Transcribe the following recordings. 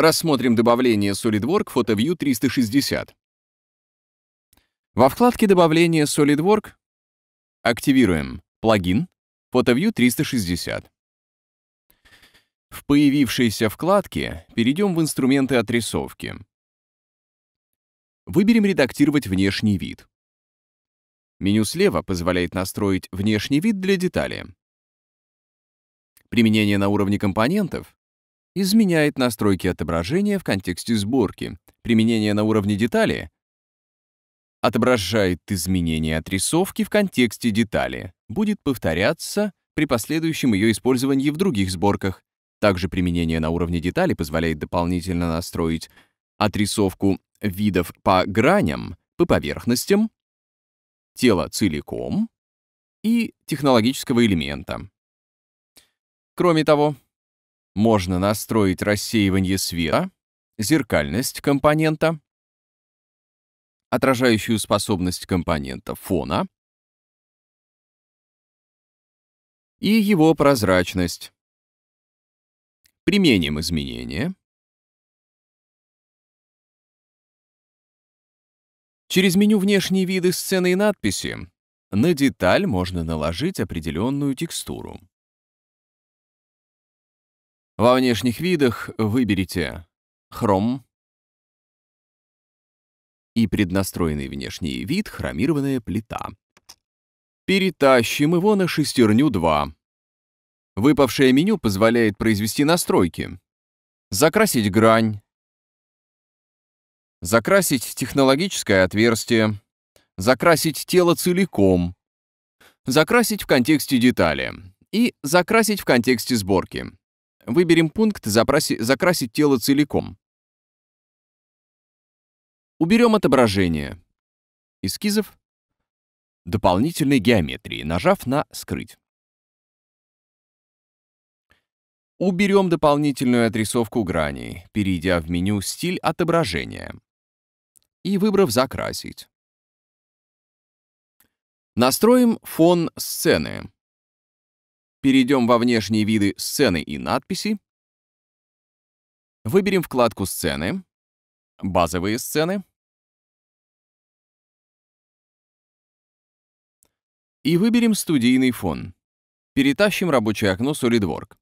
Рассмотрим добавление SolidWork PhotoView 360. Во вкладке «Добавление SolidWork» активируем «Плагин» PhotoView 360. В появившейся вкладке перейдем в инструменты отрисовки. Выберем «Редактировать внешний вид». Меню слева позволяет настроить внешний вид для детали. Применение на уровне компонентов изменяет настройки отображения в контексте сборки. Применение на уровне детали отображает изменение отрисовки в контексте детали, будет повторяться при последующем ее использовании в других сборках. Также применение на уровне детали позволяет дополнительно настроить отрисовку видов по граням, по поверхностям, тела целиком и технологического элемента. Кроме того, можно настроить рассеивание света, зеркальность компонента, отражающую способность компонента фона и его прозрачность. Применим изменения. Через меню «Внешние виды сцены и надписи» на деталь можно наложить определенную текстуру. Во внешних видах выберите хром и преднастроенный внешний вид хромированная плита. Перетащим его на шестерню 2. Выпавшее меню позволяет произвести настройки. Закрасить грань. Закрасить технологическое отверстие. Закрасить тело целиком. Закрасить в контексте детали. И закрасить в контексте сборки. Выберем пункт «Закрасить тело целиком». Уберем отображение. Эскизов. Дополнительной геометрии, нажав на «Скрыть». Уберем дополнительную отрисовку граней, перейдя в меню «Стиль отображения» и выбрав «Закрасить». Настроим фон сцены. Перейдем во внешние виды сцены и надписи. Выберем вкладку «Сцены», «Базовые сцены» и выберем «Студийный фон». Перетащим рабочее окно SolidWork.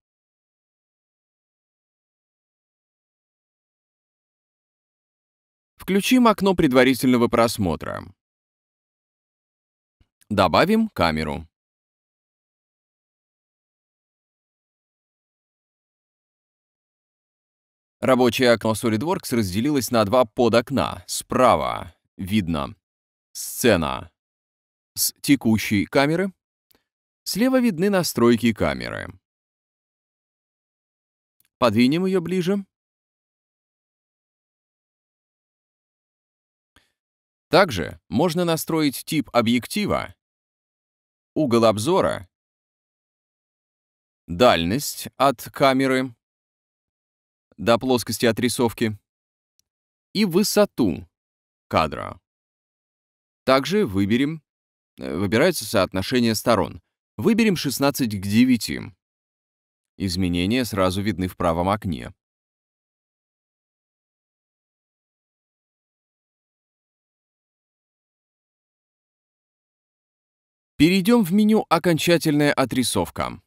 Включим окно предварительного просмотра. Добавим камеру. Рабочее окно SolidWorks разделилось на два подокна. Справа видно сцена с текущей камеры. Слева видны настройки камеры. Подвинем ее ближе. Также можно настроить тип объектива, угол обзора, дальность от камеры, до плоскости отрисовки и высоту кадра. Также выберем, э, выбирается соотношение сторон. Выберем 16 к 9. Изменения сразу видны в правом окне. Перейдем в меню «Окончательная отрисовка».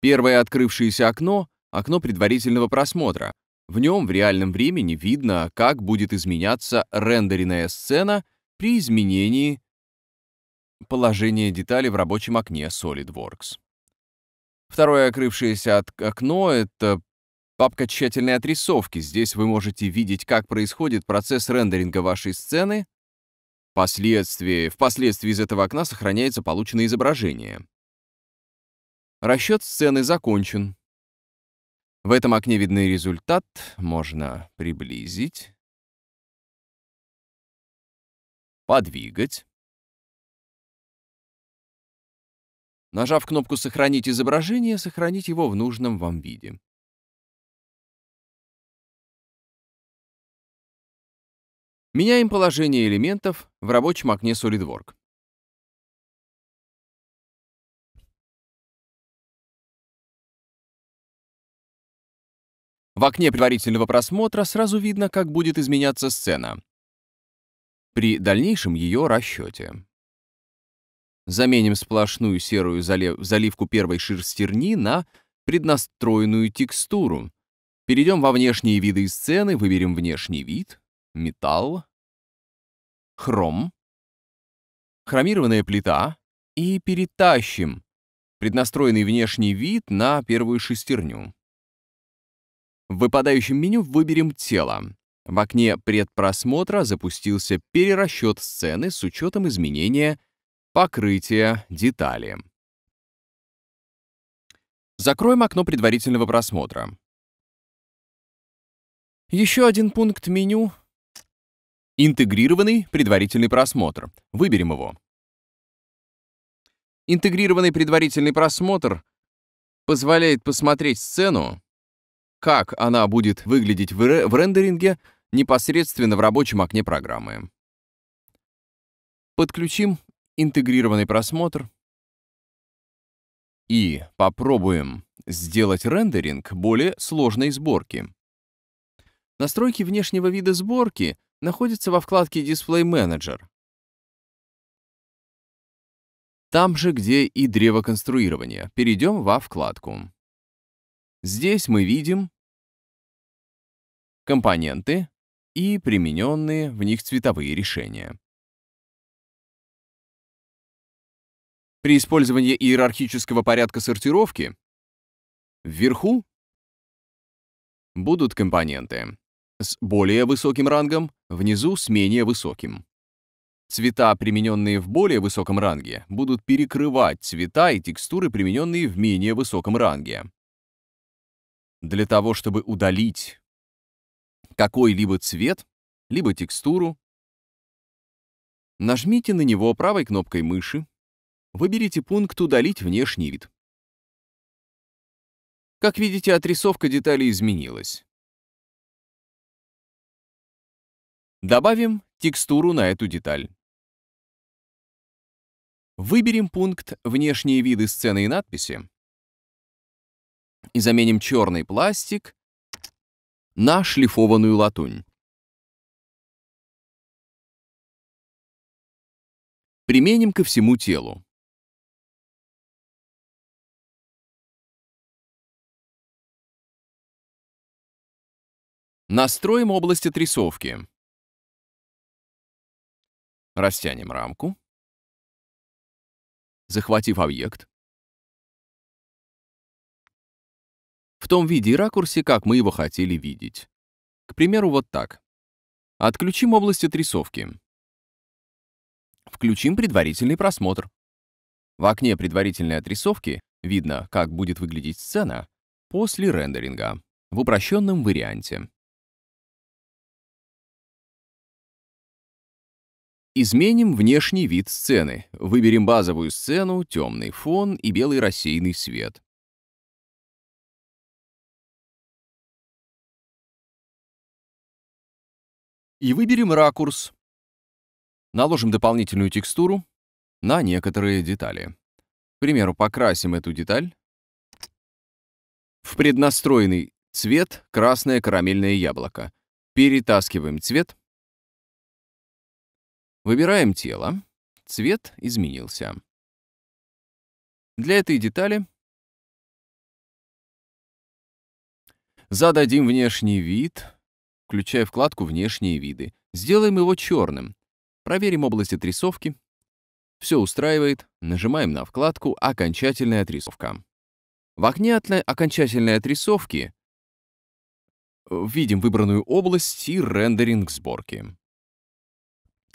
Первое открывшееся окно окно предварительного просмотра. В нем в реальном времени видно, как будет изменяться рендеренная сцена при изменении положения детали в рабочем окне SolidWorks. Второе открывшееся окно — это папка тщательной отрисовки. Здесь вы можете видеть, как происходит процесс рендеринга вашей сцены. Впоследствии, впоследствии из этого окна сохраняется полученное изображение. Расчет сцены закончен. В этом окне видны результат. Можно приблизить. Подвигать. Нажав кнопку «Сохранить изображение», сохранить его в нужном вам виде. Меняем положение элементов в рабочем окне SolidWorks. В окне предварительного просмотра сразу видно, как будет изменяться сцена при дальнейшем ее расчете. Заменим сплошную серую залив заливку первой шерстерни на преднастроенную текстуру. Перейдем во внешние виды сцены, выберем внешний вид, металл, хром, хромированная плита и перетащим преднастроенный внешний вид на первую шестерню. В выпадающем меню выберем «Тело». В окне предпросмотра запустился перерасчет сцены с учетом изменения покрытия детали. Закроем окно предварительного просмотра. Еще один пункт меню — интегрированный предварительный просмотр. Выберем его. Интегрированный предварительный просмотр позволяет посмотреть сцену, как она будет выглядеть в, ре в рендеринге непосредственно в рабочем окне программы. Подключим интегрированный просмотр и попробуем сделать рендеринг более сложной сборки. Настройки внешнего вида сборки находятся во вкладке Display Manager Там же, где и древо конструирования, перейдем во вкладку. Здесь мы видим компоненты и примененные в них цветовые решения. При использовании иерархического порядка сортировки вверху будут компоненты с более высоким рангом, внизу с менее высоким. Цвета, примененные в более высоком ранге, будут перекрывать цвета и текстуры, примененные в менее высоком ранге. Для того, чтобы удалить какой-либо цвет, либо текстуру. Нажмите на него правой кнопкой мыши. Выберите пункт «Удалить внешний вид». Как видите, отрисовка деталей изменилась. Добавим текстуру на эту деталь. Выберем пункт «Внешние виды сцены и надписи» и заменим черный пластик на шлифованную латунь. Применим ко всему телу. Настроим область отрисовки. Растянем рамку. Захватив объект, в том виде и ракурсе, как мы его хотели видеть. К примеру, вот так. Отключим область отрисовки. Включим предварительный просмотр. В окне предварительной отрисовки видно, как будет выглядеть сцена после рендеринга в упрощенном варианте. Изменим внешний вид сцены. Выберем базовую сцену, темный фон и белый рассеянный свет. и выберем ракурс. Наложим дополнительную текстуру на некоторые детали. К примеру, покрасим эту деталь в преднастроенный цвет красное карамельное яблоко. Перетаскиваем цвет. Выбираем тело. Цвет изменился. Для этой детали зададим внешний вид включая вкладку «Внешние виды». Сделаем его черным. Проверим область отрисовки. Все устраивает. Нажимаем на вкладку «Окончательная отрисовка». В окне от окончательной отрисовки видим выбранную область и рендеринг сборки.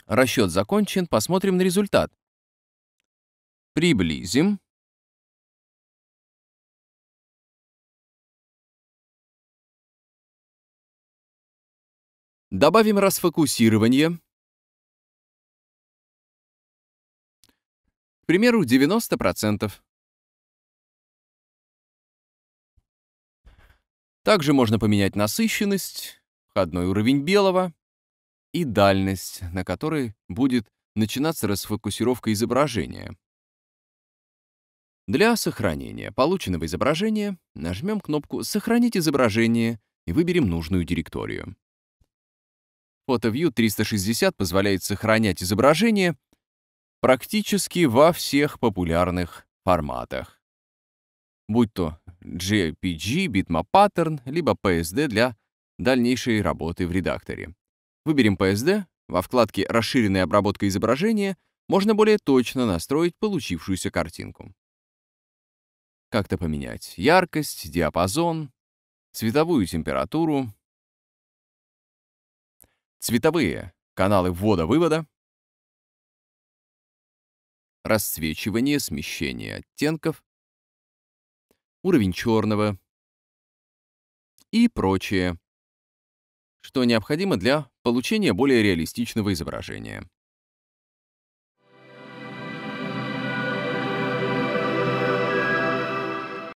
Расчет закончен, посмотрим на результат. Приблизим. Добавим расфокусирование. К примеру, 90%. Также можно поменять насыщенность, входной уровень белого и дальность, на которой будет начинаться расфокусировка изображения. Для сохранения полученного изображения нажмем кнопку «Сохранить изображение» и выберем нужную директорию. PhotoView 360 позволяет сохранять изображение практически во всех популярных форматах, будь то JPG, bitmap Pattern, либо PSD для дальнейшей работы в редакторе. Выберем PSD, во вкладке «Расширенная обработка изображения» можно более точно настроить получившуюся картинку. Как-то поменять яркость, диапазон, цветовую температуру, Цветовые — каналы ввода-вывода. Рассвечивание, смещение оттенков. Уровень черного. И прочее, что необходимо для получения более реалистичного изображения.